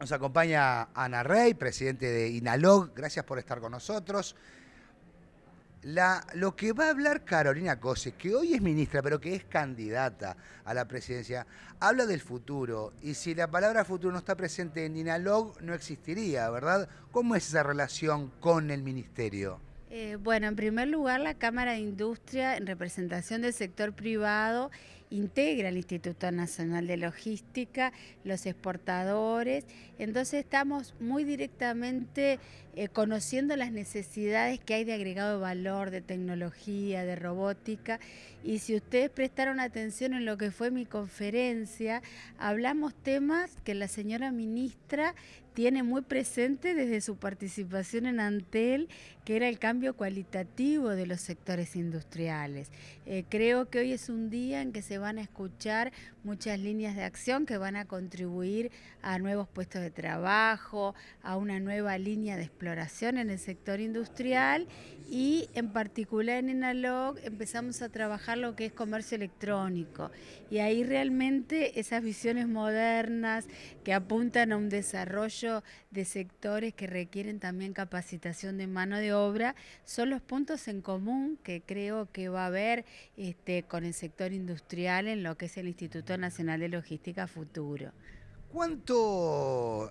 Nos acompaña Ana Rey, presidente de INALOG. Gracias por estar con nosotros. lo que va a hablar Carolina Cose, que hoy es ministra, pero que es candidata a la presidencia, habla del futuro. Y si la palabra futuro no está presente en INALOG, no existiría, ¿verdad? ¿Cómo es esa relación con el ministerio? Eh, bueno, en primer lugar, la Cámara de Industria, en representación del sector privado, integra el Instituto Nacional de Logística, los exportadores. Entonces estamos muy directamente eh, conociendo las necesidades que hay de agregado de valor, de tecnología, de robótica. Y si ustedes prestaron atención en lo que fue mi conferencia, hablamos temas que la señora ministra tiene muy presente desde su participación en Antel, que era el cambio cualitativo de los sectores industriales. Eh, creo que hoy es un día en que se van a escuchar muchas líneas de acción que van a contribuir a nuevos puestos de trabajo, a una nueva línea de exploración en el sector industrial y en particular en Enalog empezamos a trabajar lo que es comercio electrónico y ahí realmente esas visiones modernas que apuntan a un desarrollo de sectores que requieren también capacitación de mano de obra son los puntos en común que creo que va a haber este, con el sector industrial en lo que es el Instituto Nacional de Logística Futuro. ¿Cuánto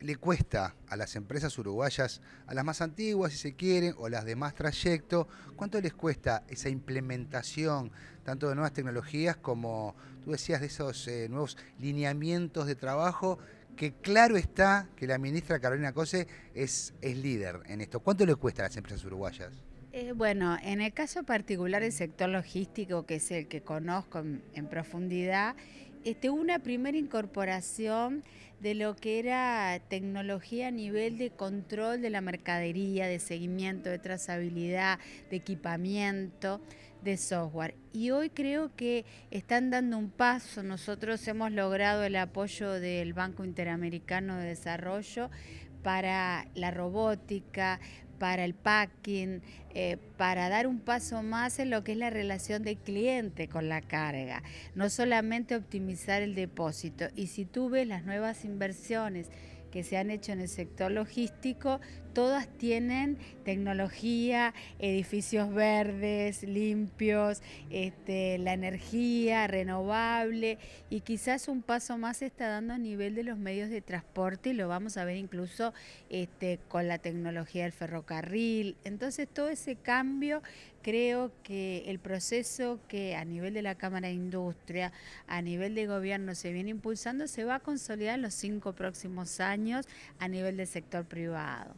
le cuesta a las empresas uruguayas, a las más antiguas si se quieren, o las de más trayecto, cuánto les cuesta esa implementación tanto de nuevas tecnologías como, tú decías, de esos eh, nuevos lineamientos de trabajo, que claro está que la ministra Carolina Cose es líder en esto. ¿Cuánto le cuesta a las empresas uruguayas? Eh, bueno, en el caso particular del sector logístico, que es el que conozco en, profundidad, este, una primera incorporación de lo que era tecnología a nivel de control de la mercadería, de seguimiento, de trazabilidad, de equipamiento, de software. Y hoy creo que están dando un paso. Nosotros hemos logrado el apoyo del Banco Interamericano de Desarrollo para la robótica, para el packing, eh, para dar un paso más en lo que es la relación de cliente con la carga, no solamente optimizar el depósito. Y si tú ves las nuevas inversiones, que se han hecho en el sector logístico, todas tienen tecnología, edificios verdes, limpios, este, la energía renovable y quizás un paso más se está dando a nivel de los medios de transporte y lo vamos a ver incluso este, con la tecnología del ferrocarril. Entonces todo ese cambio creo que el proceso que a nivel de la Cámara de Industria, a nivel de gobierno se viene impulsando se va a consolidar en los cinco próximos años a nivel del sector privado.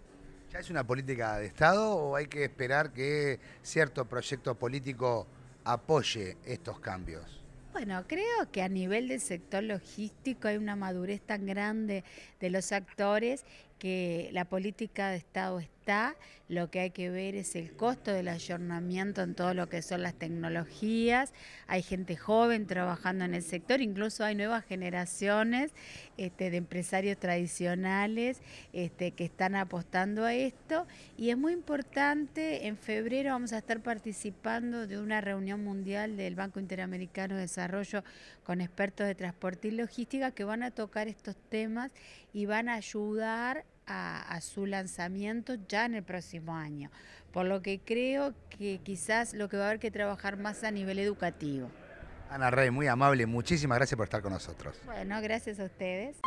¿Ya es una política de Estado o hay que esperar que cierto proyecto político apoye estos cambios? Bueno, creo que a nivel del sector logístico hay una madurez tan grande de los actores que la política de Estado está, lo que hay que ver es el costo del ayornamiento en todo lo que son las tecnologías, hay gente joven trabajando en el sector, incluso hay nuevas generaciones este, de empresarios tradicionales este, que están apostando a esto y es muy importante, en febrero vamos a estar participando de una reunión mundial del Banco Interamericano de Desarrollo con expertos de transporte y logística que van a tocar estos temas y van a ayudar a, su lanzamiento ya en el próximo año, por lo que creo que quizás lo que va a haber que trabajar más a nivel educativo. Ana Rey, muy amable, muchísimas gracias por estar con nosotros. Bueno, gracias a ustedes.